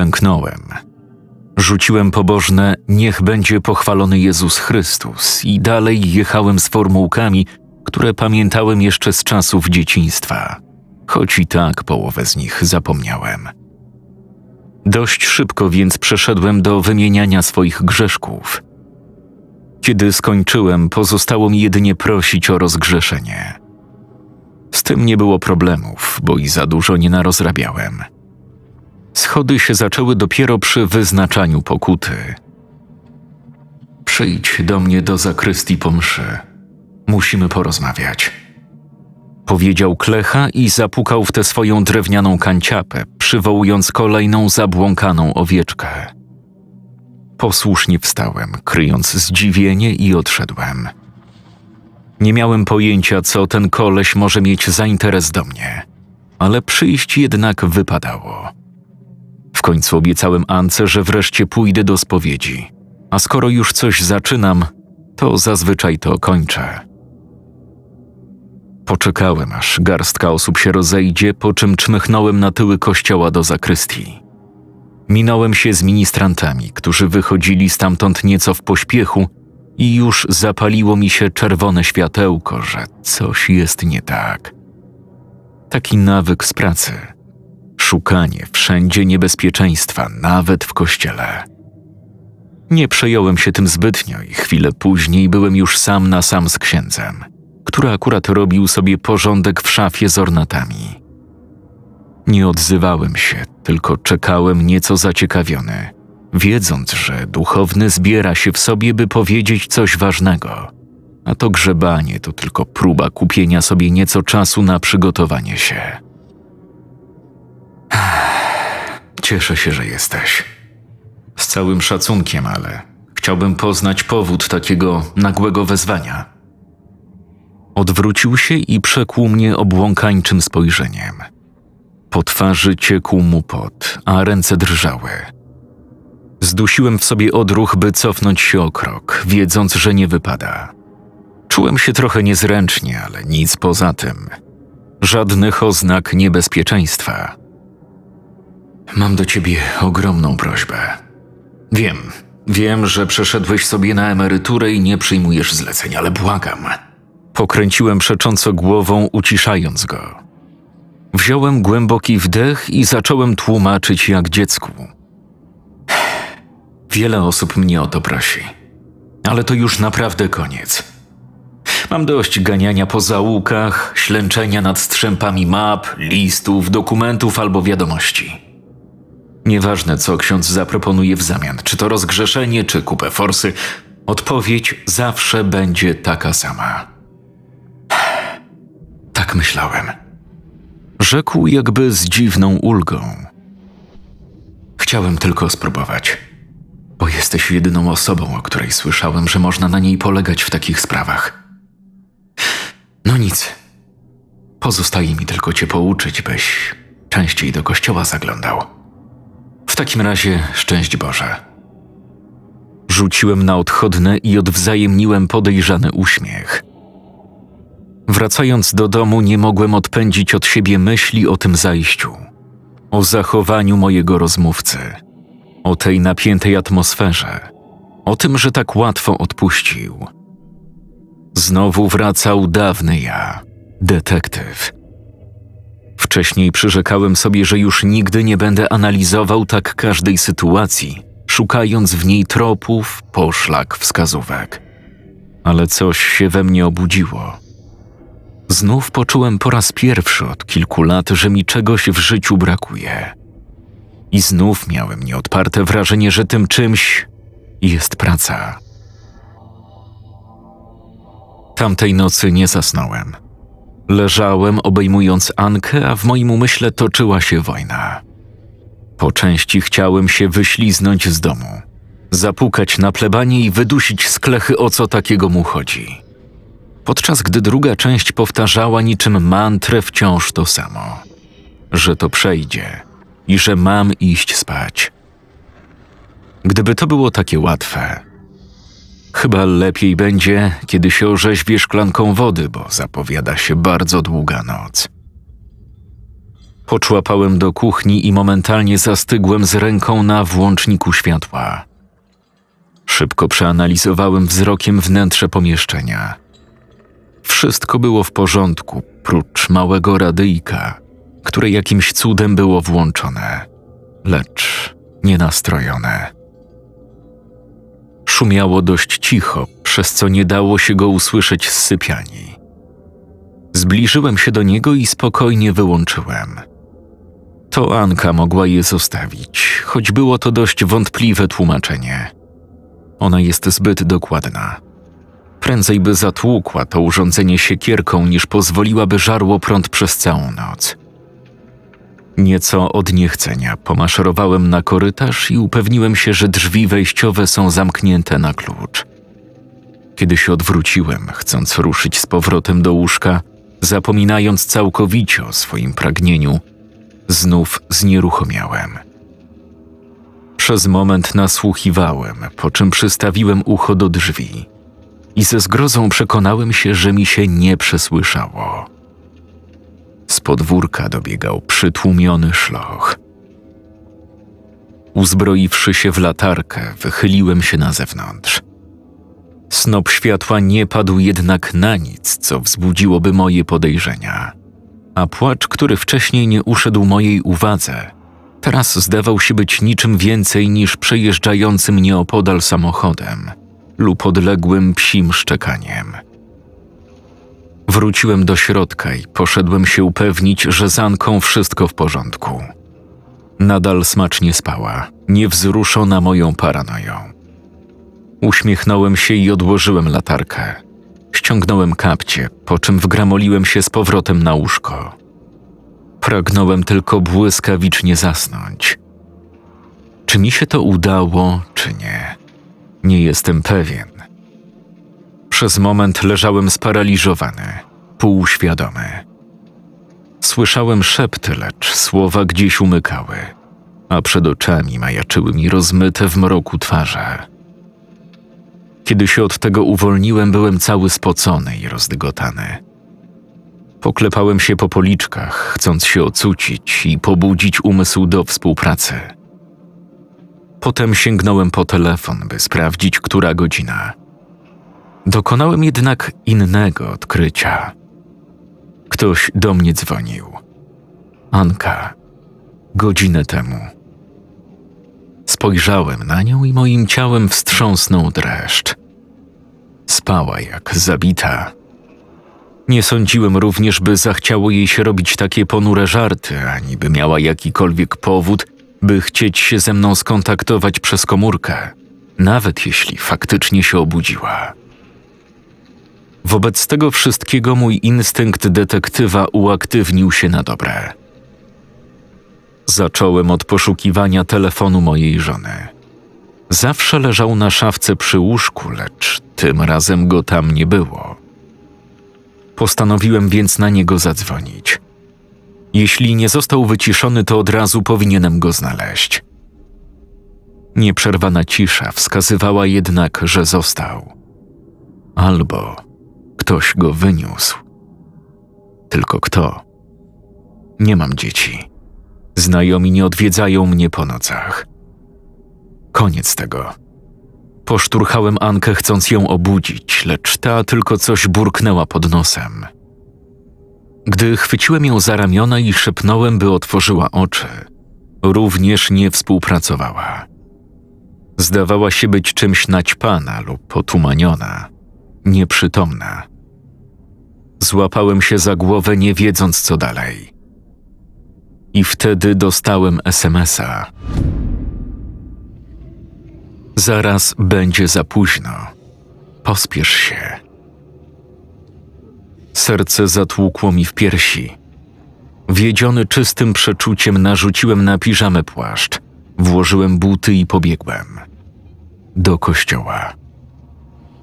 uklęknąłem. Rzuciłem pobożne Niech będzie pochwalony Jezus Chrystus i dalej jechałem z formułkami, które pamiętałem jeszcze z czasów dzieciństwa, choć i tak połowę z nich zapomniałem. Dość szybko więc przeszedłem do wymieniania swoich grzeszków. Kiedy skończyłem, pozostało mi jedynie prosić o rozgrzeszenie. Z tym nie było problemów, bo i za dużo nie narozrabiałem. Schody się zaczęły dopiero przy wyznaczaniu pokuty. Przyjdź do mnie do zakrystii po mszy. Musimy porozmawiać. Powiedział Klecha i zapukał w tę swoją drewnianą kanciapę, przywołując kolejną zabłąkaną owieczkę. Posłusznie wstałem, kryjąc zdziwienie i odszedłem. Nie miałem pojęcia, co ten koleś może mieć za interes do mnie, ale przyjść jednak wypadało. W końcu obiecałem Ance, że wreszcie pójdę do spowiedzi. A skoro już coś zaczynam, to zazwyczaj to kończę. Poczekałem, aż garstka osób się rozejdzie, po czym czmychnąłem na tyły kościoła do zakrystii. Minąłem się z ministrantami, którzy wychodzili stamtąd nieco w pośpiechu i już zapaliło mi się czerwone światełko, że coś jest nie tak. Taki nawyk z pracy – szukanie wszędzie niebezpieczeństwa, nawet w kościele. Nie przejąłem się tym zbytnio i chwilę później byłem już sam na sam z księdzem, który akurat robił sobie porządek w szafie z ornatami. Nie odzywałem się, tylko czekałem nieco zaciekawiony, wiedząc, że duchowny zbiera się w sobie, by powiedzieć coś ważnego, a to grzebanie to tylko próba kupienia sobie nieco czasu na przygotowanie się. Cieszę się, że jesteś. Z całym szacunkiem, ale chciałbym poznać powód takiego nagłego wezwania. Odwrócił się i przekłuł mnie obłąkańczym spojrzeniem. Po twarzy ciekł mu pot, a ręce drżały. Zdusiłem w sobie odruch, by cofnąć się o krok, wiedząc, że nie wypada. Czułem się trochę niezręcznie, ale nic poza tym. Żadnych oznak niebezpieczeństwa. Mam do ciebie ogromną prośbę. Wiem, wiem, że przeszedłeś sobie na emeryturę i nie przyjmujesz zleceń, ale błagam. Pokręciłem przecząco głową, uciszając go. Wziąłem głęboki wdech i zacząłem tłumaczyć jak dziecku. Wiele osób mnie o to prosi, ale to już naprawdę koniec. Mam dość ganiania po zaułkach, ślęczenia nad strzępami map, listów, dokumentów albo wiadomości. Nieważne, co ksiądz zaproponuje w zamian, czy to rozgrzeszenie, czy kupę forsy, odpowiedź zawsze będzie taka sama. Tak myślałem. Rzekł jakby z dziwną ulgą. Chciałem tylko spróbować, bo jesteś jedyną osobą, o której słyszałem, że można na niej polegać w takich sprawach. No nic. Pozostaje mi tylko cię pouczyć, byś częściej do kościoła zaglądał takim razie szczęść Boże. Rzuciłem na odchodne i odwzajemniłem podejrzany uśmiech. Wracając do domu, nie mogłem odpędzić od siebie myśli o tym zajściu, o zachowaniu mojego rozmówcy, o tej napiętej atmosferze, o tym, że tak łatwo odpuścił. Znowu wracał dawny ja, detektyw Wcześniej przyrzekałem sobie, że już nigdy nie będę analizował tak każdej sytuacji, szukając w niej tropów, poszlak, wskazówek. Ale coś się we mnie obudziło. Znów poczułem po raz pierwszy od kilku lat, że mi czegoś w życiu brakuje. I znów miałem nieodparte wrażenie, że tym czymś jest praca. Tamtej nocy nie zasnąłem. Leżałem obejmując Ankę, a w moim umyśle toczyła się wojna. Po części chciałem się wyśliznąć z domu, zapukać na plebanie i wydusić z klechy o co takiego mu chodzi. Podczas gdy druga część powtarzała niczym mantrę wciąż to samo: że to przejdzie i że mam iść spać. Gdyby to było takie łatwe, Chyba lepiej będzie, kiedy się orzeźwiesz szklanką wody, bo zapowiada się bardzo długa noc. Poczłapałem do kuchni i momentalnie zastygłem z ręką na włączniku światła. Szybko przeanalizowałem wzrokiem wnętrze pomieszczenia. Wszystko było w porządku, prócz małego radyjka, które jakimś cudem było włączone, lecz nienastrojone szumiało dość cicho, przez co nie dało się go usłyszeć z sypialni. Zbliżyłem się do niego i spokojnie wyłączyłem. To Anka mogła je zostawić, choć było to dość wątpliwe tłumaczenie. Ona jest zbyt dokładna. Prędzej by zatłukła to urządzenie siekierką, niż pozwoliłaby żarło prąd przez całą noc. Nieco od niechcenia pomaszerowałem na korytarz i upewniłem się, że drzwi wejściowe są zamknięte na klucz. Kiedy się odwróciłem, chcąc ruszyć z powrotem do łóżka, zapominając całkowicie o swoim pragnieniu, znów znieruchomiałem. Przez moment nasłuchiwałem, po czym przystawiłem ucho do drzwi i ze zgrozą przekonałem się, że mi się nie przesłyszało. Z podwórka dobiegał przytłumiony szloch. Uzbroiwszy się w latarkę, wychyliłem się na zewnątrz. Snop światła nie padł jednak na nic, co wzbudziłoby moje podejrzenia. A płacz, który wcześniej nie uszedł mojej uwadze, teraz zdawał się być niczym więcej niż przejeżdżającym nieopodal samochodem lub odległym psim szczekaniem. Wróciłem do środka i poszedłem się upewnić, że z Anką wszystko w porządku. Nadal smacznie spała, niewzruszona moją paranoją. Uśmiechnąłem się i odłożyłem latarkę. Ściągnąłem kapcie, po czym wgramoliłem się z powrotem na łóżko. Pragnąłem tylko błyskawicznie zasnąć. Czy mi się to udało, czy nie? Nie jestem pewien. Przez moment leżałem sparaliżowany, półświadomy. Słyszałem szepty, lecz słowa gdzieś umykały, a przed oczami majaczyły mi rozmyte w mroku twarze. Kiedy się od tego uwolniłem, byłem cały spocony i rozdygotany. Poklepałem się po policzkach, chcąc się ocucić i pobudzić umysł do współpracy. Potem sięgnąłem po telefon, by sprawdzić, która godzina – Dokonałem jednak innego odkrycia. Ktoś do mnie dzwonił. Anka, godzinę temu. Spojrzałem na nią i moim ciałem wstrząsnął dreszcz. Spała jak zabita. Nie sądziłem również, by zachciało jej się robić takie ponure żarty, ani by miała jakikolwiek powód, by chcieć się ze mną skontaktować przez komórkę, nawet jeśli faktycznie się obudziła. Wobec tego wszystkiego mój instynkt detektywa uaktywnił się na dobre. Zacząłem od poszukiwania telefonu mojej żony. Zawsze leżał na szafce przy łóżku, lecz tym razem go tam nie było. Postanowiłem więc na niego zadzwonić. Jeśli nie został wyciszony, to od razu powinienem go znaleźć. Nieprzerwana cisza wskazywała jednak, że został. Albo Ktoś go wyniósł. Tylko kto? Nie mam dzieci. Znajomi nie odwiedzają mnie po nocach. Koniec tego. Poszturchałem Ankę, chcąc ją obudzić, lecz ta tylko coś burknęła pod nosem. Gdy chwyciłem ją za ramiona i szepnąłem, by otworzyła oczy, również nie współpracowała. Zdawała się być czymś naćpana lub otumaniona, nieprzytomna. Złapałem się za głowę, nie wiedząc co dalej. I wtedy dostałem SMS-a. Zaraz będzie za późno. Pospiesz się. Serce zatłukło mi w piersi. Wiedziony czystym przeczuciem narzuciłem na piżamę płaszcz, włożyłem buty i pobiegłem. Do kościoła.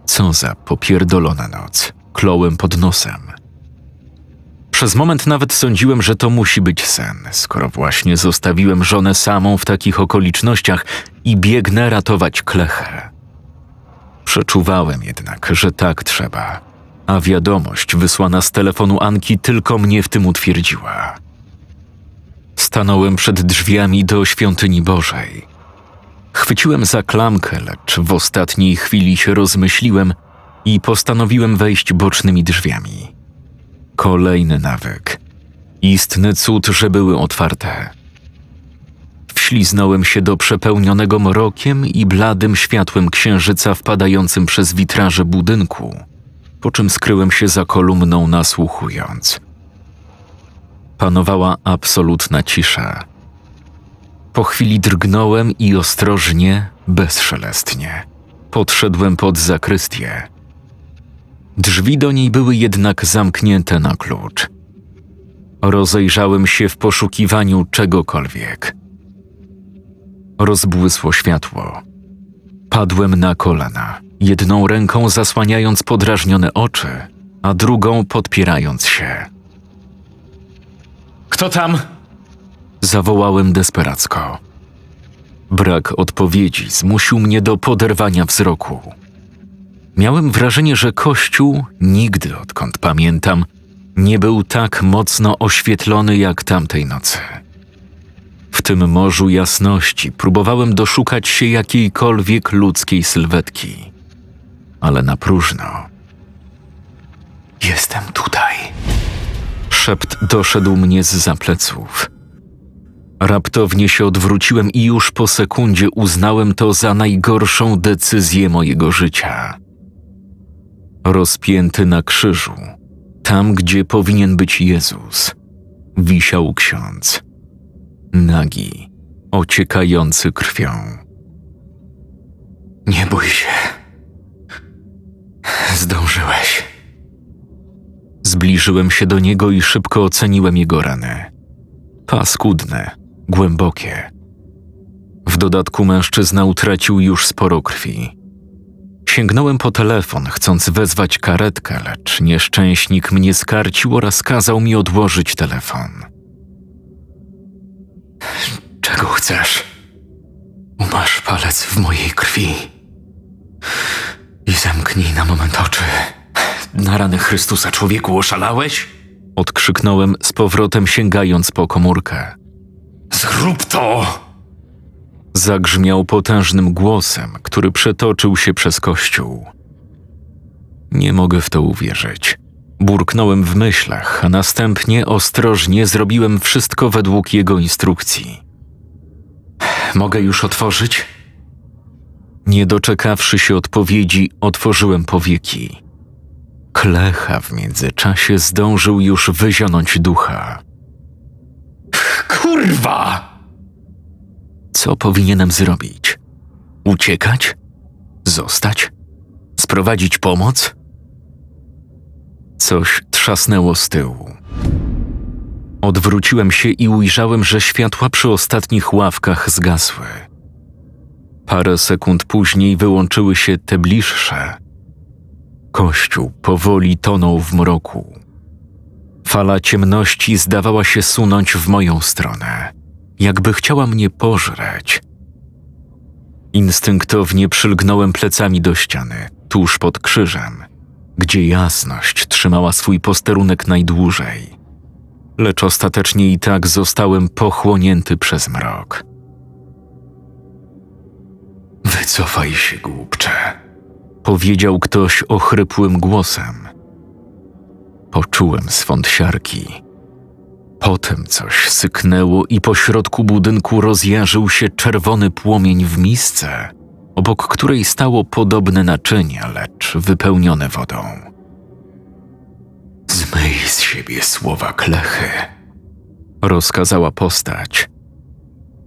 Co za popierdolona noc kląłem pod nosem. Przez moment nawet sądziłem, że to musi być sen, skoro właśnie zostawiłem żonę samą w takich okolicznościach i biegnę ratować klechę. Przeczuwałem jednak, że tak trzeba, a wiadomość wysłana z telefonu Anki tylko mnie w tym utwierdziła. Stanąłem przed drzwiami do świątyni Bożej. Chwyciłem za klamkę, lecz w ostatniej chwili się rozmyśliłem – i postanowiłem wejść bocznymi drzwiami. Kolejny nawyk. Istny cud, że były otwarte. Wśliznąłem się do przepełnionego mrokiem i bladym światłem księżyca wpadającym przez witraże budynku, po czym skryłem się za kolumną nasłuchując. Panowała absolutna cisza. Po chwili drgnąłem i ostrożnie, bezszelestnie podszedłem pod zakrystię Drzwi do niej były jednak zamknięte na klucz. Rozejrzałem się w poszukiwaniu czegokolwiek. Rozbłysło światło. Padłem na kolana, jedną ręką zasłaniając podrażnione oczy, a drugą podpierając się. Kto tam? Zawołałem desperacko. Brak odpowiedzi zmusił mnie do poderwania wzroku. Miałem wrażenie, że kościół nigdy, odkąd pamiętam, nie był tak mocno oświetlony jak tamtej nocy. W tym morzu jasności próbowałem doszukać się jakiejkolwiek ludzkiej sylwetki, ale na próżno. Jestem tutaj. Szept doszedł mnie z zapleców. Raptownie się odwróciłem i już po sekundzie uznałem to za najgorszą decyzję mojego życia rozpięty na krzyżu, tam gdzie powinien być Jezus, wisiał ksiądz, nagi, ociekający krwią. Nie bój się. Zdążyłeś. Zbliżyłem się do niego i szybko oceniłem jego rany. Paskudne, głębokie. W dodatku mężczyzna utracił już sporo krwi. Sięgnąłem po telefon, chcąc wezwać karetkę, lecz nieszczęśnik mnie skarcił oraz kazał mi odłożyć telefon. Czego chcesz? Umasz palec w mojej krwi i zamknij na moment oczy. Na rany Chrystusa, człowieku, oszalałeś? Odkrzyknąłem z powrotem, sięgając po komórkę. Zrób to! zagrzmiał potężnym głosem, który przetoczył się przez kościół. Nie mogę w to uwierzyć. Burknąłem w myślach, a następnie ostrożnie zrobiłem wszystko według jego instrukcji. Mogę już otworzyć? Nie doczekawszy się odpowiedzi, otworzyłem powieki. Klecha w międzyczasie zdążył już wyzionąć ducha. Kurwa! Co powinienem zrobić? Uciekać? Zostać? Sprowadzić pomoc? Coś trzasnęło z tyłu. Odwróciłem się i ujrzałem, że światła przy ostatnich ławkach zgasły. Parę sekund później wyłączyły się te bliższe. Kościół powoli tonął w mroku. Fala ciemności zdawała się sunąć w moją stronę jakby chciała mnie pożreć. Instynktownie przylgnąłem plecami do ściany, tuż pod krzyżem, gdzie jasność trzymała swój posterunek najdłużej. Lecz ostatecznie i tak zostałem pochłonięty przez mrok. Wycofaj się, głupcze, powiedział ktoś ochrypłym głosem. Poczułem swąd siarki Potem coś syknęło i pośrodku budynku rozjarzył się czerwony płomień w misce, obok której stało podobne naczynie, lecz wypełnione wodą. Zmyj z siebie słowa klechy, rozkazała postać.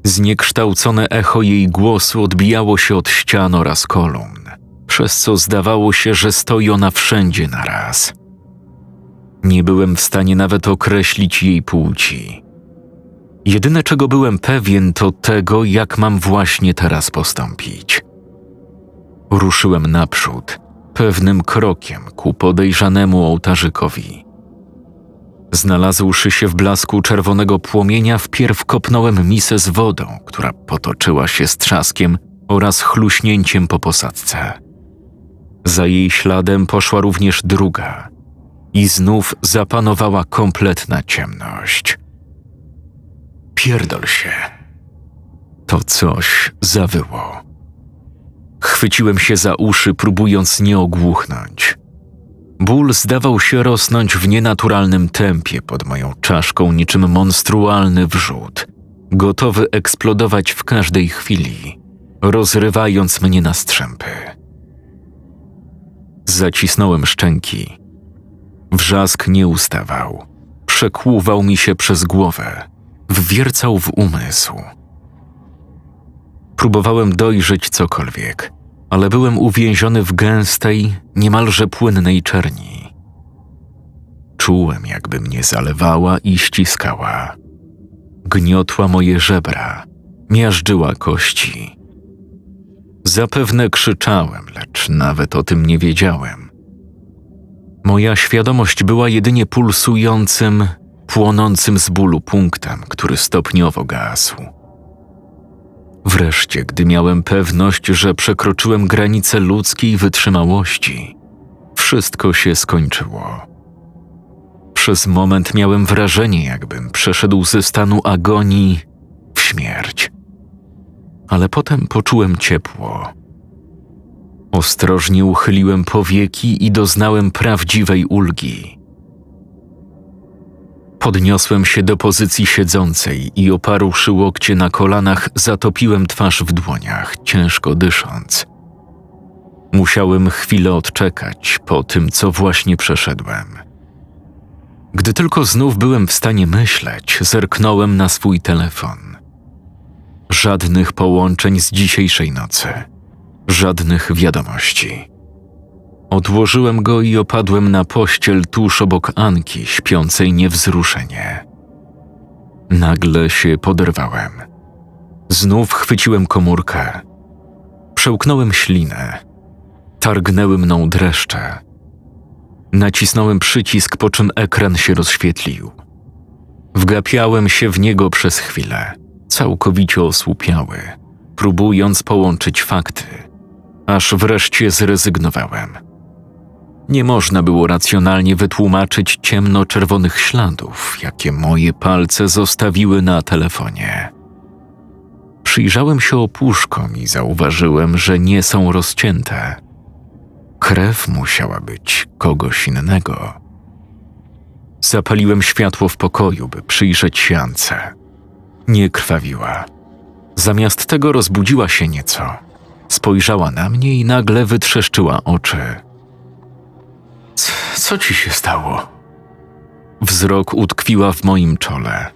Zniekształcone echo jej głosu odbijało się od ścian oraz kolumn, przez co zdawało się, że stoi ona wszędzie naraz. Nie byłem w stanie nawet określić jej płci. Jedyne czego byłem pewien to tego, jak mam właśnie teraz postąpić. Ruszyłem naprzód, pewnym krokiem ku podejrzanemu ołtarzykowi. Znalazłszy się w blasku czerwonego płomienia, wpierw kopnąłem misę z wodą, która potoczyła się z trzaskiem oraz chluśnięciem po posadce. Za jej śladem poszła również druga – i znów zapanowała kompletna ciemność. Pierdol się. To coś zawyło. Chwyciłem się za uszy, próbując nie ogłuchnąć. Ból zdawał się rosnąć w nienaturalnym tempie pod moją czaszką, niczym monstrualny wrzód, gotowy eksplodować w każdej chwili, rozrywając mnie na strzępy. Zacisnąłem szczęki Wrzask nie ustawał. Przekłuwał mi się przez głowę, wwiercał w umysł. Próbowałem dojrzeć cokolwiek, ale byłem uwięziony w gęstej, niemalże płynnej czerni. Czułem, jakby mnie zalewała i ściskała. Gniotła moje żebra, miażdżyła kości. Zapewne krzyczałem, lecz nawet o tym nie wiedziałem. Moja świadomość była jedynie pulsującym, płonącym z bólu punktem, który stopniowo gasł. Wreszcie, gdy miałem pewność, że przekroczyłem granicę ludzkiej wytrzymałości, wszystko się skończyło. Przez moment miałem wrażenie, jakbym przeszedł ze stanu agonii w śmierć. Ale potem poczułem ciepło, Ostrożnie uchyliłem powieki i doznałem prawdziwej ulgi. Podniosłem się do pozycji siedzącej i oparłszy łokcie na kolanach, zatopiłem twarz w dłoniach, ciężko dysząc. Musiałem chwilę odczekać po tym, co właśnie przeszedłem. Gdy tylko znów byłem w stanie myśleć, zerknąłem na swój telefon. Żadnych połączeń z dzisiejszej nocy żadnych wiadomości. Odłożyłem go i opadłem na pościel tuż obok Anki, śpiącej niewzruszenie. Nagle się poderwałem. Znów chwyciłem komórkę. Przełknąłem ślinę. Targnęły mną dreszcze. Nacisnąłem przycisk, po czym ekran się rozświetlił. Wgapiałem się w niego przez chwilę, całkowicie osłupiały, próbując połączyć fakty aż wreszcie zrezygnowałem. Nie można było racjonalnie wytłumaczyć ciemno-czerwonych śladów, jakie moje palce zostawiły na telefonie. Przyjrzałem się opuszkom i zauważyłem, że nie są rozcięte. Krew musiała być kogoś innego. Zapaliłem światło w pokoju, by przyjrzeć się Ance. Nie krwawiła. Zamiast tego rozbudziła się nieco Spojrzała na mnie i nagle wytrzeszczyła oczy. Co ci się stało? Wzrok utkwiła w moim czole.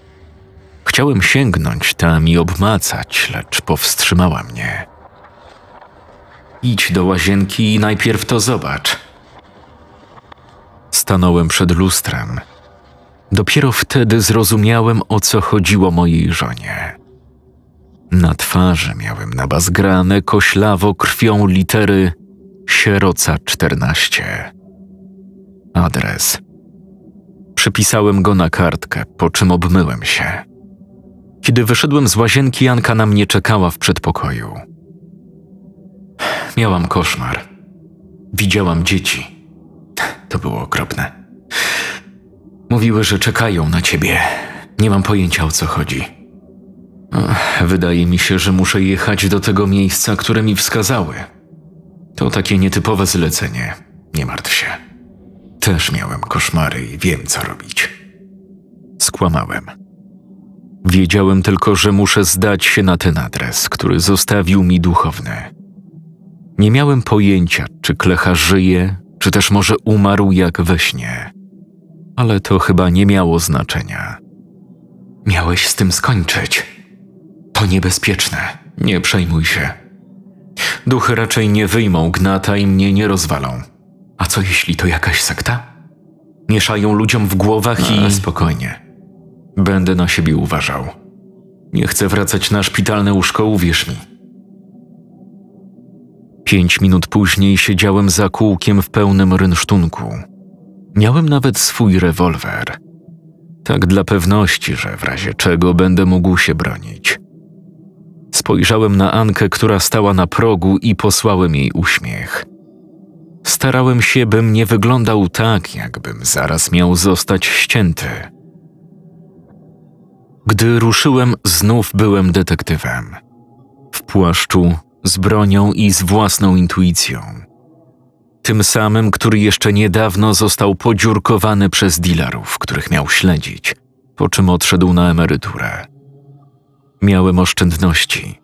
Chciałem sięgnąć tam i obmacać, lecz powstrzymała mnie. Idź do łazienki i najpierw to zobacz. Stanąłem przed lustrem. Dopiero wtedy zrozumiałem, o co chodziło mojej żonie. Na twarzy miałem nabazgrane koślawo krwią litery Sieroca 14. Adres. Przypisałem go na kartkę, po czym obmyłem się. Kiedy wyszedłem z łazienki, Janka na mnie czekała w przedpokoju. Miałam koszmar. Widziałam dzieci. To było okropne. Mówiły, że czekają na ciebie. Nie mam pojęcia o co chodzi. Wydaje mi się, że muszę jechać do tego miejsca, które mi wskazały. To takie nietypowe zlecenie. Nie martw się. Też miałem koszmary i wiem, co robić. Skłamałem. Wiedziałem tylko, że muszę zdać się na ten adres, który zostawił mi duchowny. Nie miałem pojęcia, czy Klecha żyje, czy też może umarł jak we śnie. Ale to chyba nie miało znaczenia. Miałeś z tym skończyć to niebezpieczne. Nie przejmuj się. Duchy raczej nie wyjmą gnata i mnie nie rozwalą. A co jeśli to jakaś sekta? Mieszają ludziom w głowach i... A, no, spokojnie. Będę na siebie uważał. Nie chcę wracać na szpitalne łóżko, uwierz mi. Pięć minut później siedziałem za kółkiem w pełnym rynsztunku. Miałem nawet swój rewolwer. Tak dla pewności, że w razie czego będę mógł się bronić. Spojrzałem na Ankę, która stała na progu i posłałem jej uśmiech. Starałem się, bym nie wyglądał tak, jakbym zaraz miał zostać ścięty. Gdy ruszyłem, znów byłem detektywem. W płaszczu, z bronią i z własną intuicją. Tym samym, który jeszcze niedawno został podziurkowany przez dealerów, których miał śledzić, po czym odszedł na emeryturę. Miałem oszczędności.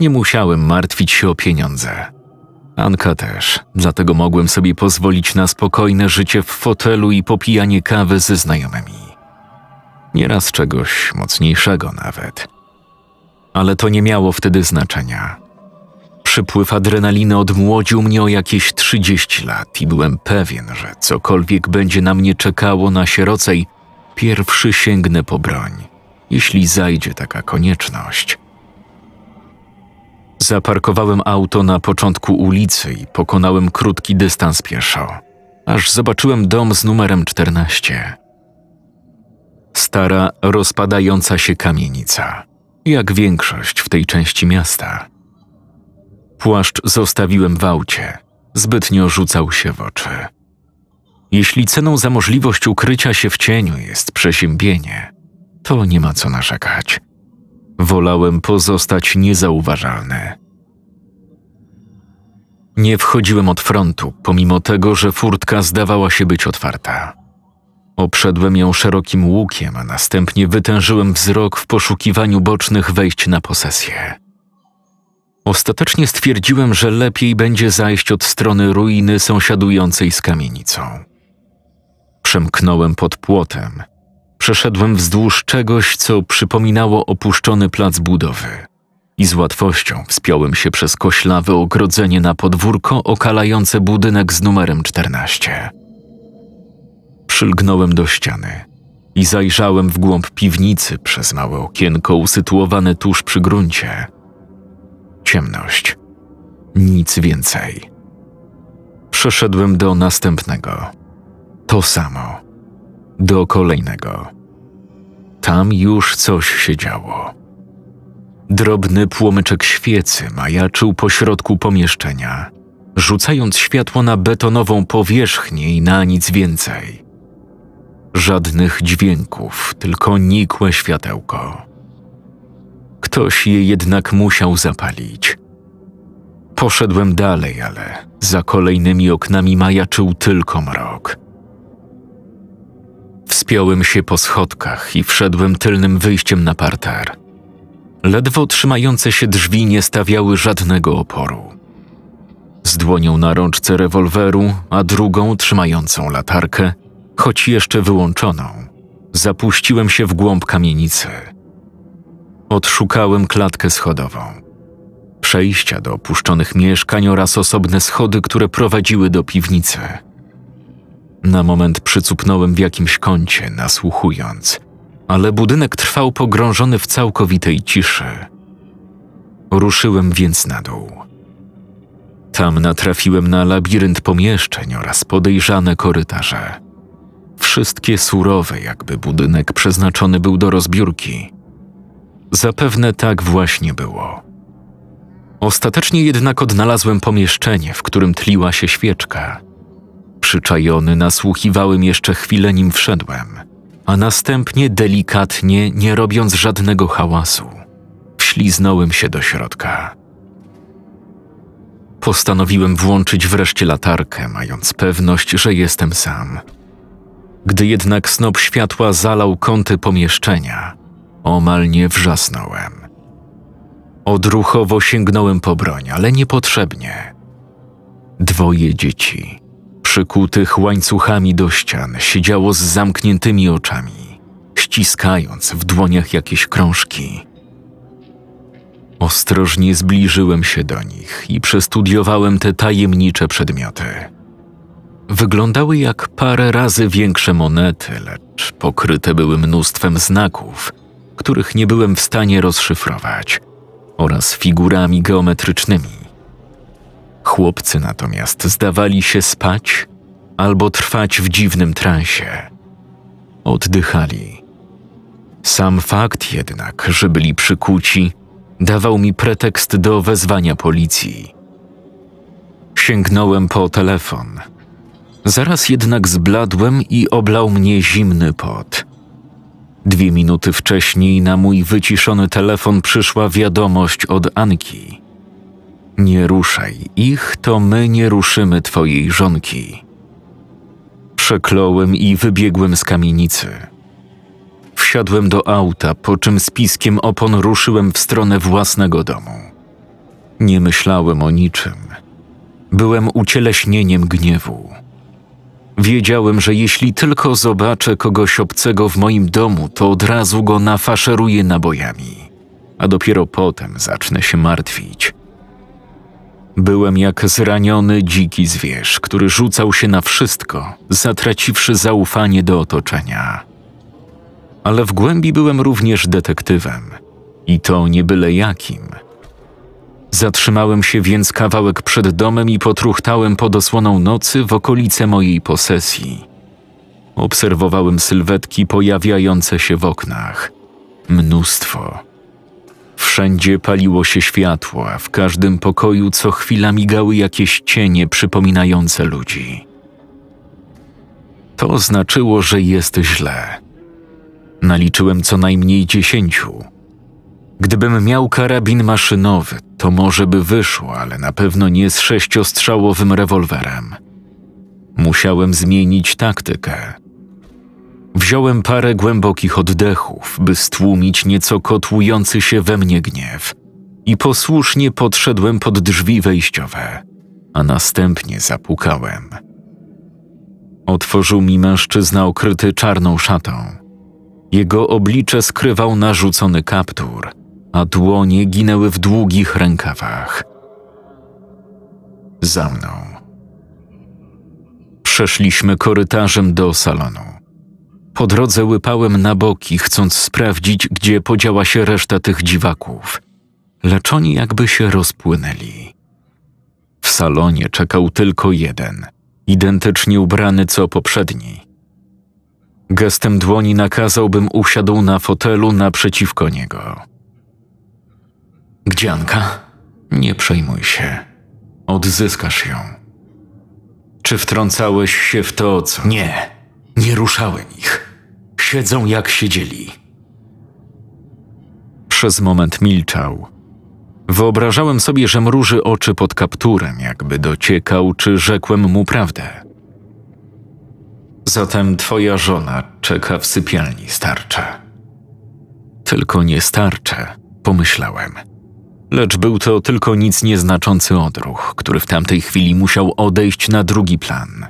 Nie musiałem martwić się o pieniądze. Anka też, dlatego mogłem sobie pozwolić na spokojne życie w fotelu i popijanie kawy ze znajomymi. Nieraz czegoś mocniejszego nawet. Ale to nie miało wtedy znaczenia. Przypływ adrenaliny odmłodził mnie o jakieś 30 lat i byłem pewien, że cokolwiek będzie na mnie czekało na sierocej, pierwszy sięgnę po broń jeśli zajdzie taka konieczność. Zaparkowałem auto na początku ulicy i pokonałem krótki dystans pieszo, aż zobaczyłem dom z numerem 14. Stara, rozpadająca się kamienica, jak większość w tej części miasta. Płaszcz zostawiłem w aucie, zbytnio rzucał się w oczy. Jeśli ceną za możliwość ukrycia się w cieniu jest przeziębienie, to nie ma co narzekać. Wolałem pozostać niezauważalny. Nie wchodziłem od frontu, pomimo tego, że furtka zdawała się być otwarta. Obszedłem ją szerokim łukiem, a następnie wytężyłem wzrok w poszukiwaniu bocznych wejść na posesję. Ostatecznie stwierdziłem, że lepiej będzie zajść od strony ruiny sąsiadującej z kamienicą. Przemknąłem pod płotem Przeszedłem wzdłuż czegoś, co przypominało opuszczony plac budowy. I z łatwością wspiąłem się przez koślawe ogrodzenie na podwórko okalające budynek z numerem 14. Przylgnąłem do ściany i zajrzałem w głąb piwnicy przez małe okienko usytuowane tuż przy gruncie. Ciemność. Nic więcej. Przeszedłem do następnego. To samo do kolejnego. Tam już coś się działo. Drobny płomyczek świecy majaczył pośrodku pomieszczenia, rzucając światło na betonową powierzchnię i na nic więcej. Żadnych dźwięków, tylko nikłe światełko. Ktoś je jednak musiał zapalić. Poszedłem dalej, ale za kolejnymi oknami majaczył tylko mrok. Wspiąłem się po schodkach i wszedłem tylnym wyjściem na parter. Ledwo trzymające się drzwi nie stawiały żadnego oporu. Z dłonią na rączce rewolweru, a drugą trzymającą latarkę, choć jeszcze wyłączoną, zapuściłem się w głąb kamienicy. Odszukałem klatkę schodową, przejścia do opuszczonych mieszkań oraz osobne schody, które prowadziły do piwnicy. Na moment przycupnąłem w jakimś kącie, nasłuchując, ale budynek trwał pogrążony w całkowitej ciszy. Ruszyłem więc na dół. Tam natrafiłem na labirynt pomieszczeń oraz podejrzane korytarze. Wszystkie surowe, jakby budynek przeznaczony był do rozbiórki. Zapewne tak właśnie było. Ostatecznie jednak odnalazłem pomieszczenie, w którym tliła się świeczka – przyczajony, nasłuchiwałem jeszcze chwilę, nim wszedłem, a następnie delikatnie, nie robiąc żadnego hałasu, wśliznąłem się do środka. Postanowiłem włączyć wreszcie latarkę, mając pewność, że jestem sam. Gdy jednak snop światła zalał kąty pomieszczenia, omal nie wrzasnąłem. Odruchowo sięgnąłem po broń, ale niepotrzebnie. Dwoje dzieci, przykutych łańcuchami do ścian, siedziało z zamkniętymi oczami, ściskając w dłoniach jakieś krążki. Ostrożnie zbliżyłem się do nich i przestudiowałem te tajemnicze przedmioty. Wyglądały jak parę razy większe monety, lecz pokryte były mnóstwem znaków, których nie byłem w stanie rozszyfrować, oraz figurami geometrycznymi. Chłopcy natomiast zdawali się spać albo trwać w dziwnym transie. Oddychali. Sam fakt jednak, że byli przykuci, dawał mi pretekst do wezwania policji. Sięgnąłem po telefon. Zaraz jednak zbladłem i oblał mnie zimny pot. Dwie minuty wcześniej na mój wyciszony telefon przyszła wiadomość od Anki. Nie ruszaj ich, to my nie ruszymy twojej żonki. Przekląłem i wybiegłem z kamienicy. Wsiadłem do auta, po czym spiskiem opon ruszyłem w stronę własnego domu. Nie myślałem o niczym. Byłem ucieleśnieniem gniewu. Wiedziałem, że jeśli tylko zobaczę kogoś obcego w moim domu, to od razu go nafaszeruję nabojami, a dopiero potem zacznę się martwić Byłem jak zraniony dziki zwierz, który rzucał się na wszystko, zatraciwszy zaufanie do otoczenia. Ale w głębi byłem również detektywem i to nie byle jakim. Zatrzymałem się więc kawałek przed domem i potruchtałem pod osłoną nocy w okolice mojej posesji. Obserwowałem sylwetki pojawiające się w oknach. Mnóstwo Wszędzie paliło się światło, a w każdym pokoju co chwila migały jakieś cienie przypominające ludzi. To znaczyło, że jest źle. Naliczyłem co najmniej dziesięciu. Gdybym miał karabin maszynowy, to może by wyszło, ale na pewno nie z sześciostrzałowym rewolwerem. Musiałem zmienić taktykę. Wziąłem parę głębokich oddechów, by stłumić nieco kotłujący się we mnie gniew, i posłusznie podszedłem pod drzwi wejściowe, a następnie zapukałem. Otworzył mi mężczyzna okryty czarną szatą. Jego oblicze skrywał narzucony kaptur, a dłonie ginęły w długich rękawach. Za mną. Przeszliśmy korytarzem do salonu. Po drodze łypałem na boki, chcąc sprawdzić, gdzie podziała się reszta tych dziwaków. Lecz oni jakby się rozpłynęli. W salonie czekał tylko jeden, identycznie ubrany co poprzedni. Gestem dłoni nakazał, bym usiadł na fotelu naprzeciwko niego. Gdzianka, nie przejmuj się. Odzyskasz ją. Czy wtrącałeś się w to, co. Nie! Nie ruszałem ich. Siedzą jak siedzieli. Przez moment milczał. Wyobrażałem sobie, że mruży oczy pod kapturem, jakby dociekał, czy rzekłem mu prawdę. Zatem twoja żona czeka w sypialni, starcze. Tylko nie starcze, pomyślałem. Lecz był to tylko nic nieznaczący odruch, który w tamtej chwili musiał odejść na drugi plan –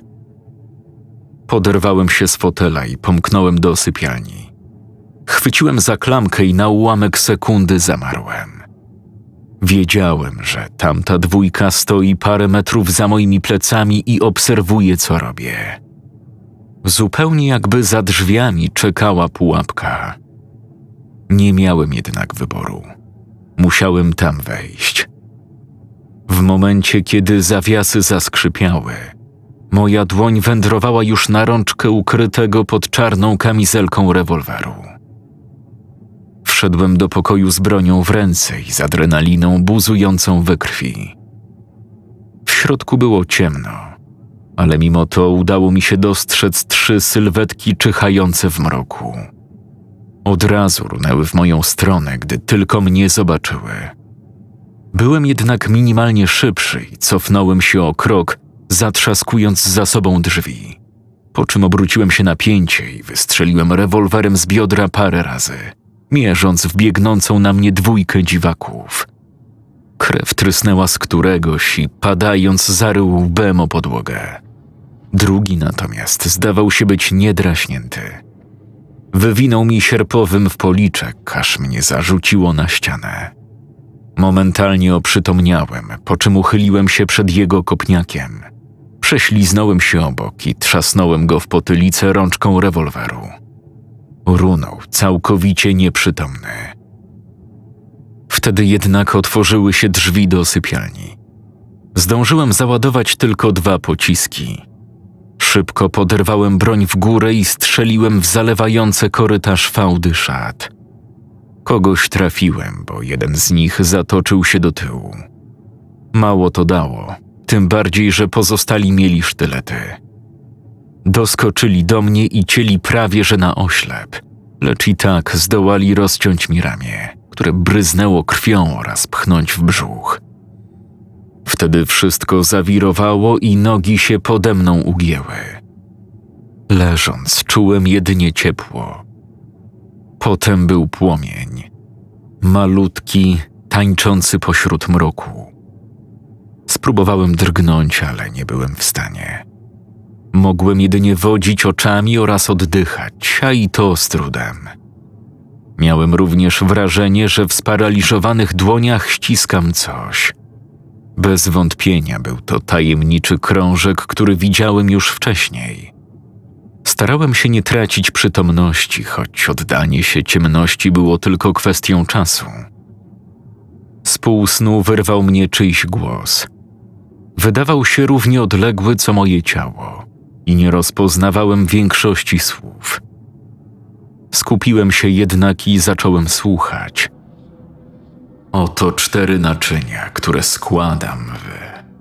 Poderwałem się z fotela i pomknąłem do sypialni. Chwyciłem za klamkę i na ułamek sekundy zamarłem. Wiedziałem, że tamta dwójka stoi parę metrów za moimi plecami i obserwuje, co robię. Zupełnie jakby za drzwiami czekała pułapka. Nie miałem jednak wyboru. Musiałem tam wejść. W momencie, kiedy zawiasy zaskrzypiały, Moja dłoń wędrowała już na rączkę ukrytego pod czarną kamizelką rewolweru. Wszedłem do pokoju z bronią w ręce i z adrenaliną buzującą we krwi. W środku było ciemno, ale mimo to udało mi się dostrzec trzy sylwetki czyhające w mroku. Od razu runęły w moją stronę, gdy tylko mnie zobaczyły. Byłem jednak minimalnie szybszy i cofnąłem się o krok, zatrzaskując za sobą drzwi. Po czym obróciłem się na pięcie i wystrzeliłem rewolwerem z biodra parę razy, mierząc w biegnącą na mnie dwójkę dziwaków. Krew trysnęła z któregoś i padając zarył łbem o podłogę. Drugi natomiast zdawał się być niedraśnięty. Wywinął mi sierpowym w policzek, aż mnie zarzuciło na ścianę. Momentalnie oprzytomniałem, po czym uchyliłem się przed jego kopniakiem – Prześliznąłem się obok i trzasnąłem go w potylicę rączką rewolweru. Runął całkowicie nieprzytomny. Wtedy jednak otworzyły się drzwi do sypialni. Zdążyłem załadować tylko dwa pociski. Szybko poderwałem broń w górę i strzeliłem w zalewające korytarz fałdy szat. Kogoś trafiłem, bo jeden z nich zatoczył się do tyłu. Mało to dało tym bardziej, że pozostali mieli sztylety. Doskoczyli do mnie i cieli prawie że na oślep, lecz i tak zdołali rozciąć mi ramię, które bryznęło krwią oraz pchnąć w brzuch. Wtedy wszystko zawirowało i nogi się pode mną ugięły. Leżąc, czułem jedynie ciepło. Potem był płomień, malutki, tańczący pośród mroku. Próbowałem drgnąć, ale nie byłem w stanie. Mogłem jedynie wodzić oczami oraz oddychać, a i to z trudem. Miałem również wrażenie, że w sparaliżowanych dłoniach ściskam coś. Bez wątpienia był to tajemniczy krążek, który widziałem już wcześniej. Starałem się nie tracić przytomności, choć oddanie się ciemności było tylko kwestią czasu. Z pół snu wyrwał mnie czyjś głos. Wydawał się równie odległy co moje ciało i nie rozpoznawałem większości słów. Skupiłem się jednak i zacząłem słuchać. Oto cztery naczynia, które składam wy.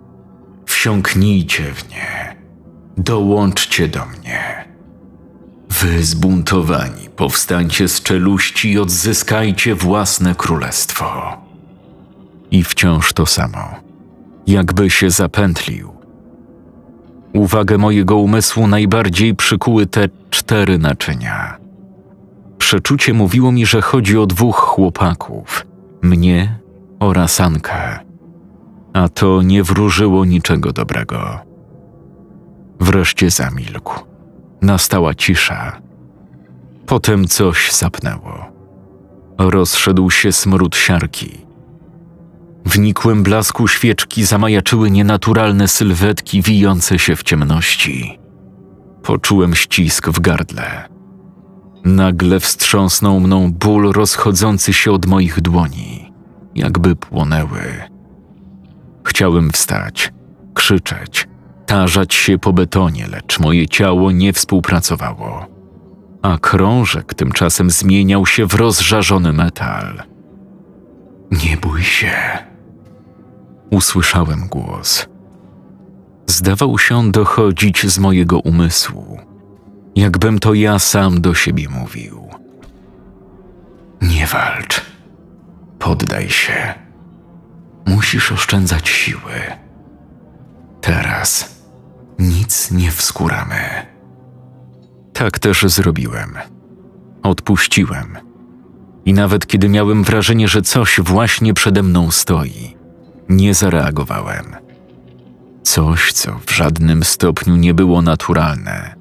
Wsiąknijcie w nie, dołączcie do mnie. Wy zbuntowani, powstańcie z czeluści i odzyskajcie własne królestwo. I wciąż to samo jakby się zapętlił. Uwagę mojego umysłu najbardziej przykuły te cztery naczynia. Przeczucie mówiło mi, że chodzi o dwóch chłopaków mnie oraz Ankę. A to nie wróżyło niczego dobrego. Wreszcie zamilkł. Nastała cisza. Potem coś zapnęło. Rozszedł się smród siarki. W nikłym blasku świeczki zamajaczyły nienaturalne sylwetki wijące się w ciemności. Poczułem ścisk w gardle. Nagle wstrząsnął mną ból rozchodzący się od moich dłoni, jakby płonęły. Chciałem wstać, krzyczeć, tarzać się po betonie, lecz moje ciało nie współpracowało. A krążek tymczasem zmieniał się w rozżarzony metal. Nie bój się usłyszałem głos. Zdawał się dochodzić z mojego umysłu, jakbym to ja sam do siebie mówił. Nie walcz, poddaj się. Musisz oszczędzać siły. Teraz nic nie wskuramy. Tak też zrobiłem. Odpuściłem. I nawet kiedy miałem wrażenie, że coś właśnie przede mną stoi, nie zareagowałem. Coś, co w żadnym stopniu nie było naturalne.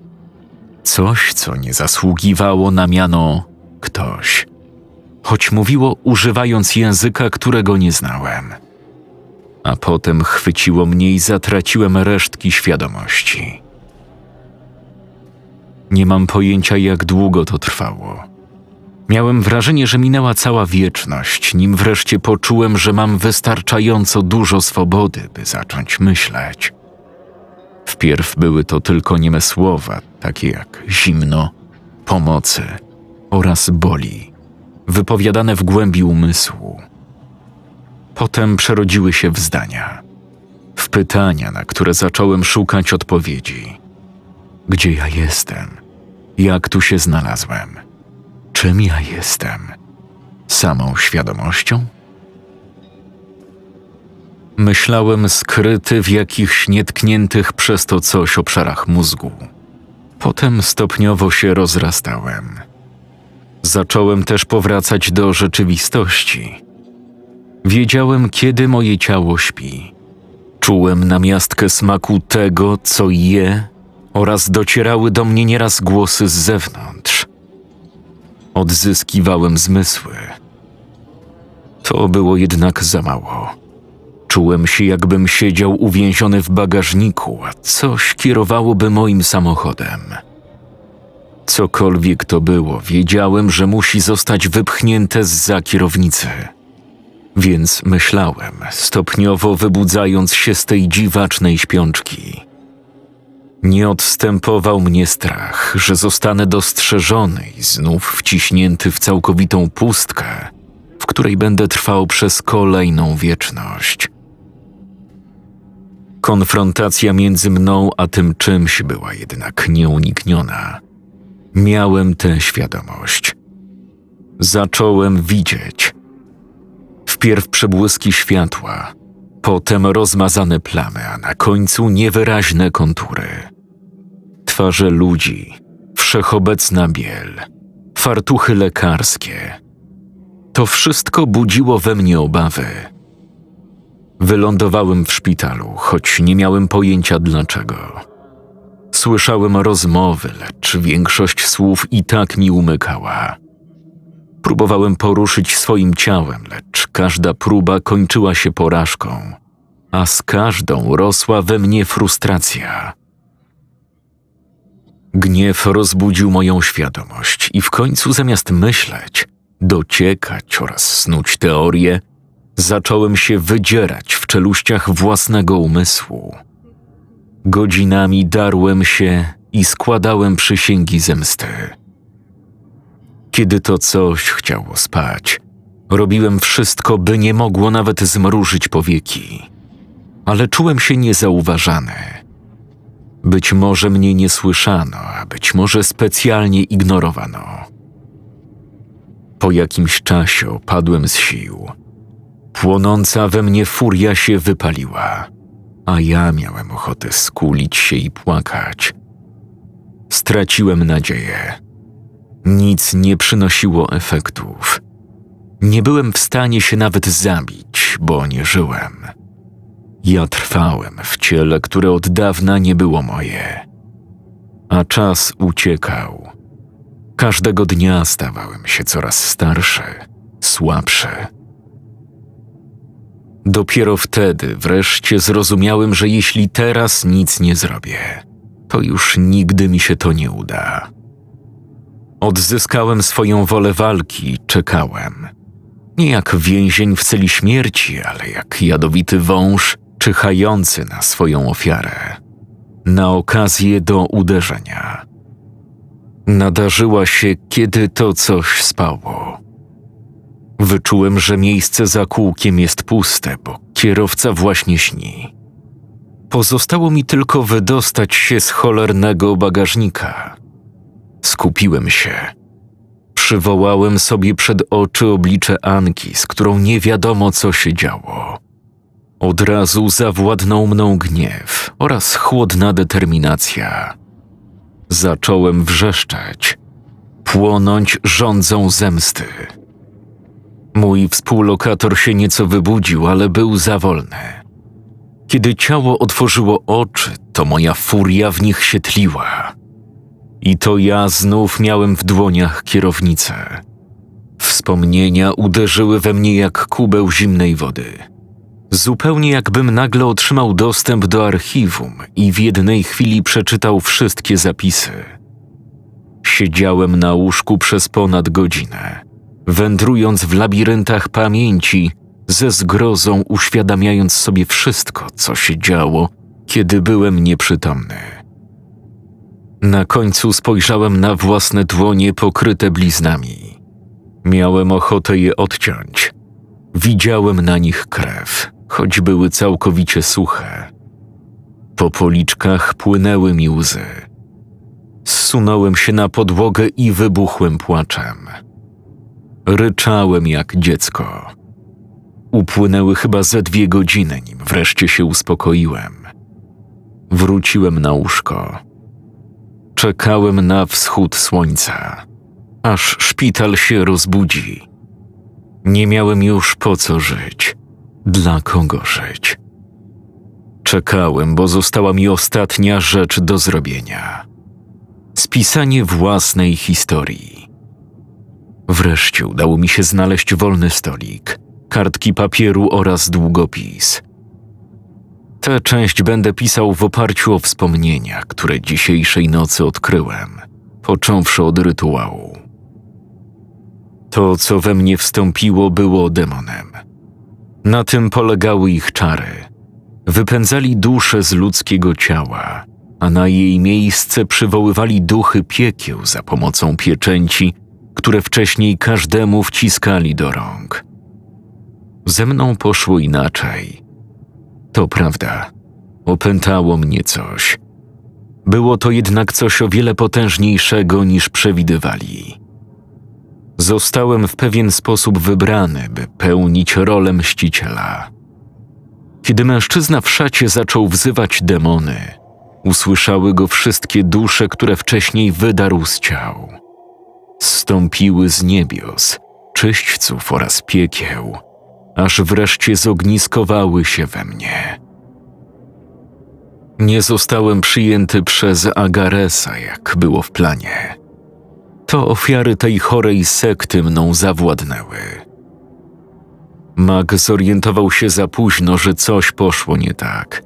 Coś, co nie zasługiwało na miano ktoś, choć mówiło używając języka, którego nie znałem. A potem chwyciło mnie i zatraciłem resztki świadomości. Nie mam pojęcia, jak długo to trwało. Miałem wrażenie, że minęła cała wieczność, nim wreszcie poczułem, że mam wystarczająco dużo swobody, by zacząć myśleć. Wpierw były to tylko nieme słowa, takie jak zimno, pomocy oraz boli, wypowiadane w głębi umysłu. Potem przerodziły się w zdania, w pytania, na które zacząłem szukać odpowiedzi. Gdzie ja jestem? Jak tu się znalazłem? czym ja jestem? Samą świadomością? Myślałem skryty w jakichś nietkniętych przez to coś obszarach mózgu. Potem stopniowo się rozrastałem. Zacząłem też powracać do rzeczywistości. Wiedziałem, kiedy moje ciało śpi. Czułem namiastkę smaku tego, co je, oraz docierały do mnie nieraz głosy z zewnątrz, Odzyskiwałem zmysły. To było jednak za mało. Czułem się, jakbym siedział uwięziony w bagażniku, a coś kierowałoby moim samochodem. Cokolwiek to było, wiedziałem, że musi zostać wypchnięte z za kierownicy. Więc myślałem, stopniowo wybudzając się z tej dziwacznej śpiączki. Nie odstępował mnie strach, że zostanę dostrzeżony i znów wciśnięty w całkowitą pustkę, w której będę trwał przez kolejną wieczność. Konfrontacja między mną a tym czymś była jednak nieunikniona. Miałem tę świadomość. Zacząłem widzieć. Wpierw przebłyski światła, potem rozmazane plamy, a na końcu niewyraźne kontury twarze ludzi, wszechobecna biel, fartuchy lekarskie. To wszystko budziło we mnie obawy. Wylądowałem w szpitalu, choć nie miałem pojęcia dlaczego. Słyszałem rozmowy, lecz większość słów i tak mi umykała. Próbowałem poruszyć swoim ciałem, lecz każda próba kończyła się porażką, a z każdą rosła we mnie frustracja. Gniew rozbudził moją świadomość i w końcu zamiast myśleć, dociekać oraz snuć teorie, zacząłem się wydzierać w czeluściach własnego umysłu. Godzinami darłem się i składałem przysięgi zemsty. Kiedy to coś chciało spać, robiłem wszystko, by nie mogło nawet zmrużyć powieki, ale czułem się niezauważany być może mnie nie słyszano, a być może specjalnie ignorowano. Po jakimś czasie opadłem z sił. Płonąca we mnie furia się wypaliła, a ja miałem ochotę skulić się i płakać. Straciłem nadzieję. Nic nie przynosiło efektów. Nie byłem w stanie się nawet zabić, bo nie żyłem. Ja trwałem w ciele, które od dawna nie było moje. A czas uciekał. Każdego dnia stawałem się coraz starszy, słabszy. Dopiero wtedy wreszcie zrozumiałem, że jeśli teraz nic nie zrobię, to już nigdy mi się to nie uda. Odzyskałem swoją wolę walki i czekałem. Nie jak więzień w celi śmierci, ale jak jadowity wąż czyhający na swoją ofiarę, na okazję do uderzenia. Nadarzyła się, kiedy to coś spało. Wyczułem, że miejsce za kółkiem jest puste, bo kierowca właśnie śni. Pozostało mi tylko wydostać się z cholernego bagażnika. Skupiłem się. Przywołałem sobie przed oczy oblicze Anki, z którą nie wiadomo co się działo. Od razu zawładnął mną gniew oraz chłodna determinacja. Zacząłem wrzeszczeć, płonąć rządzą zemsty. Mój współlokator się nieco wybudził, ale był za wolny. Kiedy ciało otworzyło oczy, to moja furia w nich się tliła. I to ja znów miałem w dłoniach kierownicę. Wspomnienia uderzyły we mnie jak kubeł zimnej wody. Zupełnie jakbym nagle otrzymał dostęp do archiwum i w jednej chwili przeczytał wszystkie zapisy. Siedziałem na łóżku przez ponad godzinę, wędrując w labiryntach pamięci, ze zgrozą uświadamiając sobie wszystko, co się działo, kiedy byłem nieprzytomny. Na końcu spojrzałem na własne dłonie pokryte bliznami. Miałem ochotę je odciąć. Widziałem na nich krew choć były całkowicie suche. Po policzkach płynęły mi łzy. Zsunąłem się na podłogę i wybuchłem płaczem. Ryczałem jak dziecko. Upłynęły chyba ze dwie godziny, nim wreszcie się uspokoiłem. Wróciłem na łóżko. Czekałem na wschód słońca, aż szpital się rozbudzi. Nie miałem już po co żyć dla kogo żyć. Czekałem, bo została mi ostatnia rzecz do zrobienia: spisanie własnej historii. Wreszcie udało mi się znaleźć wolny stolik, kartki papieru oraz długopis. Tę część będę pisał w oparciu o wspomnienia, które dzisiejszej nocy odkryłem, począwszy od rytuału. To, co we mnie wstąpiło, było demonem na tym polegały ich czary. Wypędzali duszę z ludzkiego ciała, a na jej miejsce przywoływali duchy piekieł za pomocą pieczęci, które wcześniej każdemu wciskali do rąk. Ze mną poszło inaczej. To prawda, opętało mnie coś. Było to jednak coś o wiele potężniejszego niż przewidywali. Zostałem w pewien sposób wybrany, by pełnić rolę mściciela. Kiedy mężczyzna w szacie zaczął wzywać demony, usłyszały go wszystkie dusze, które wcześniej wydarł z ciał. Zstąpiły z niebios, czyśćców oraz piekieł, aż wreszcie zogniskowały się we mnie. Nie zostałem przyjęty przez Agaresa, jak było w planie to ofiary tej chorej sekty mną zawładnęły. Mag zorientował się za późno, że coś poszło nie tak.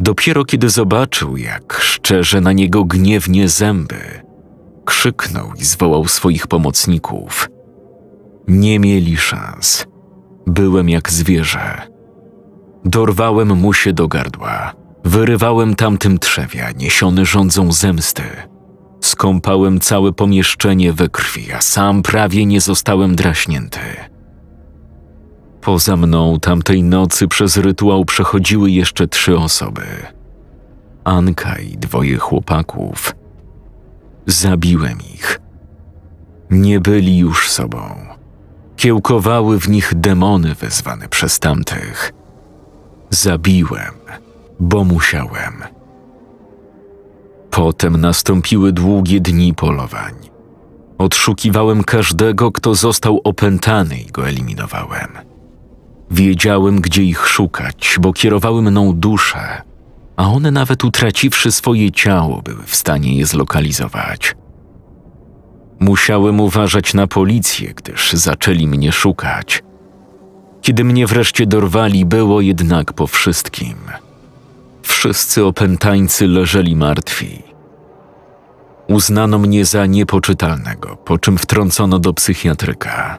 Dopiero kiedy zobaczył, jak szczerze na niego gniewnie zęby, krzyknął i zwołał swoich pomocników. Nie mieli szans. Byłem jak zwierzę. Dorwałem mu się do gardła. Wyrywałem tamtym trzewia, niesiony rządzą zemsty. Skąpałem całe pomieszczenie we krwi, a sam prawie nie zostałem draśnięty. Poza mną tamtej nocy przez rytuał przechodziły jeszcze trzy osoby. Anka i dwoje chłopaków. Zabiłem ich. Nie byli już sobą. Kiełkowały w nich demony wezwane przez tamtych. Zabiłem, bo musiałem. Potem nastąpiły długie dni polowań. Odszukiwałem każdego, kto został opętany i go eliminowałem. Wiedziałem, gdzie ich szukać, bo kierowały mną dusze, a one nawet utraciwszy swoje ciało, były w stanie je zlokalizować. Musiałem uważać na policję, gdyż zaczęli mnie szukać. Kiedy mnie wreszcie dorwali, było jednak po wszystkim – Wszyscy opętańcy leżeli martwi. Uznano mnie za niepoczytalnego, po czym wtrącono do psychiatryka.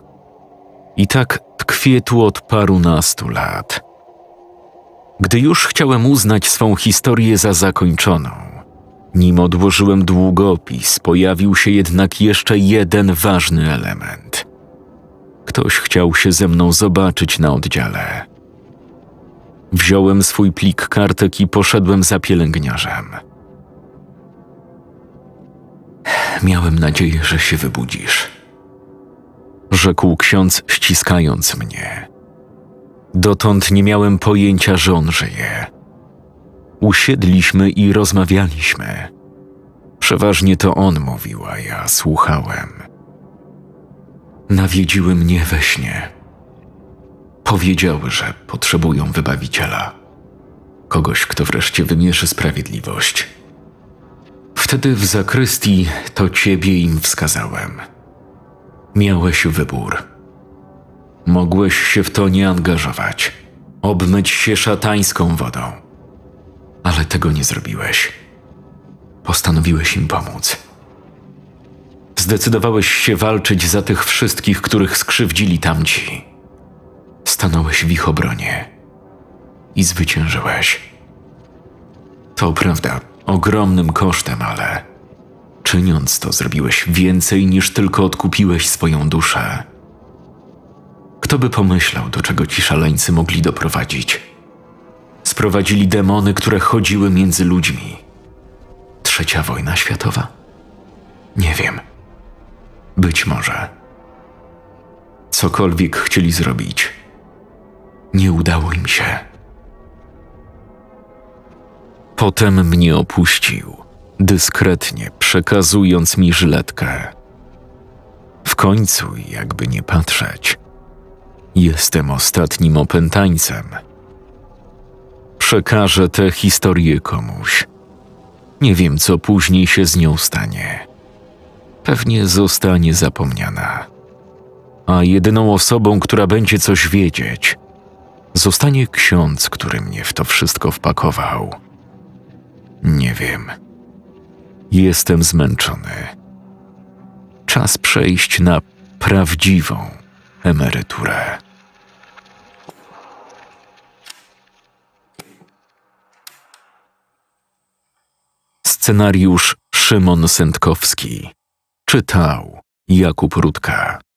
I tak tkwię tu od parunastu lat. Gdy już chciałem uznać swą historię za zakończoną, nim odłożyłem długopis, pojawił się jednak jeszcze jeden ważny element. Ktoś chciał się ze mną zobaczyć na oddziale. Wziąłem swój plik kartek i poszedłem za pielęgniarzem. Miałem nadzieję, że się wybudzisz, rzekł ksiądz, ściskając mnie. Dotąd nie miałem pojęcia, że on żyje. Usiedliśmy i rozmawialiśmy. Przeważnie to on mówił, a ja słuchałem. Nawiedziły mnie we śnie. Powiedziały, że potrzebują wybawiciela. Kogoś, kto wreszcie wymierzy sprawiedliwość. Wtedy w zakrystii to ciebie im wskazałem. Miałeś wybór. Mogłeś się w to nie angażować, obmyć się szatańską wodą. Ale tego nie zrobiłeś. Postanowiłeś im pomóc. Zdecydowałeś się walczyć za tych wszystkich, których skrzywdzili tamci stanąłeś w ich obronie i zwyciężyłeś. To prawda, ogromnym kosztem, ale czyniąc to zrobiłeś więcej niż tylko odkupiłeś swoją duszę. Kto by pomyślał, do czego ci szaleńcy mogli doprowadzić? Sprowadzili demony, które chodziły między ludźmi. Trzecia wojna światowa? Nie wiem. Być może. Cokolwiek chcieli zrobić – nie udało im się. Potem mnie opuścił, dyskretnie przekazując mi żyletkę. W końcu, jakby nie patrzeć, jestem ostatnim opętańcem. Przekażę tę historię komuś. Nie wiem, co później się z nią stanie. Pewnie zostanie zapomniana. A jedyną osobą, która będzie coś wiedzieć, zostanie ksiądz, który mnie w to wszystko wpakował. Nie wiem. Jestem zmęczony. Czas przejść na prawdziwą emeryturę. Scenariusz Szymon Sędkowski czytał Jakub Rudka.